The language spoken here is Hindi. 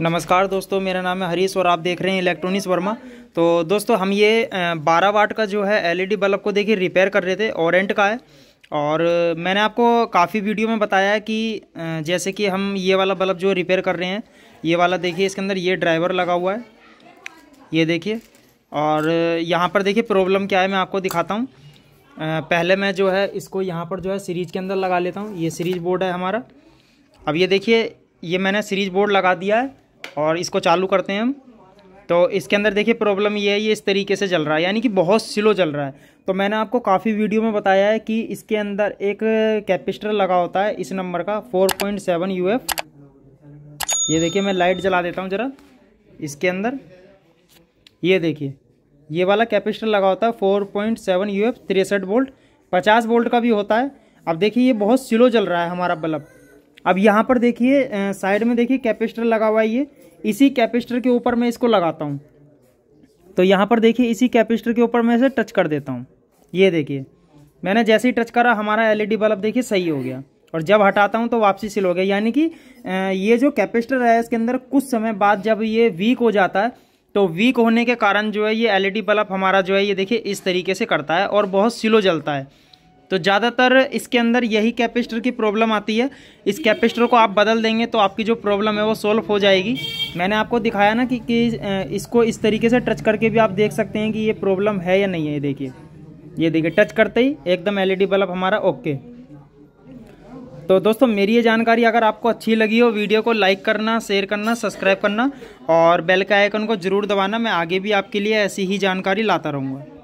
नमस्कार दोस्तों मेरा नाम है हरीश और आप देख रहे हैं इलेक्ट्रॉनिक्स वर्मा तो दोस्तों हम ये 12 वाट का जो है एलईडी बल्ब को देखिए रिपेयर कर रहे थे ओरेंट का है और मैंने आपको काफ़ी वीडियो में बताया है कि जैसे कि हम ये वाला बल्ब जो रिपेयर कर रहे हैं ये वाला देखिए इसके अंदर ये ड्राइवर लगा हुआ है ये देखिए और यहाँ पर देखिए प्रॉब्लम क्या है मैं आपको दिखाता हूँ पहले मैं जो है इसको यहाँ पर जो है सीरीज के अंदर लगा लेता हूँ ये सीरीज बोर्ड है हमारा अब ये देखिए ये मैंने सीरीज बोर्ड लगा दिया है और इसको चालू करते हैं हम तो इसके अंदर देखिए प्रॉब्लम ये है ये इस तरीके से चल रहा है यानी कि बहुत स्लो चल रहा है तो मैंने आपको काफ़ी वीडियो में बताया है कि इसके अंदर एक कैपेसिटर लगा होता है इस नंबर का 4.7 पॉइंट ये देखिए मैं लाइट जला देता हूँ ज़रा इसके अंदर ये देखिए ये वाला कैपेसिटर लगा होता है four point seven U F तिरसठ वोल्ट पचास वोल्ट का भी होता है अब देखिए ये बहुत स्लो चल रहा है हमारा बल्ब अब यहाँ पर देखिए साइड में देखिए कैपेस्टर लगा हुआ है ये इसी कैपेस्टर के ऊपर मैं इसको लगाता हूँ तो यहाँ पर देखिए इसी कैपेस्टर के ऊपर मैं इसे टच कर देता हूँ ये देखिए मैंने जैसे ही टच करा हमारा एलईडी बल्ब देखिए सही हो गया और जब हटाता हूँ तो वापसी सिल हो गया यानी कि ये जो कैपेस्टर है इसके अंदर कुछ समय बाद जब ये वीक हो जाता है तो वीक होने के कारण जो है ये एलईडी बल्ब हमारा जो है ये देखिए इस तरीके से करता है और बहुत स्लो जलता है तो ज़्यादातर इसके अंदर यही कैपेसिटर की प्रॉब्लम आती है इस कैपेसिटर को आप बदल देंगे तो आपकी जो प्रॉब्लम है वो सॉल्व हो जाएगी मैंने आपको दिखाया ना कि, कि इसको इस तरीके से टच करके भी आप देख सकते हैं कि ये प्रॉब्लम है या नहीं है ये देखिए ये देखिए टच करते ही एकदम एलईडी बल्ब हमारा ओके तो दोस्तों मेरी ये जानकारी अगर आपको अच्छी लगी हो वीडियो को लाइक करना शेयर करना सब्सक्राइब करना और बेल के आइकन को ज़रूर दबाना मैं आगे भी आपके लिए ऐसी ही जानकारी लाता रहूँगा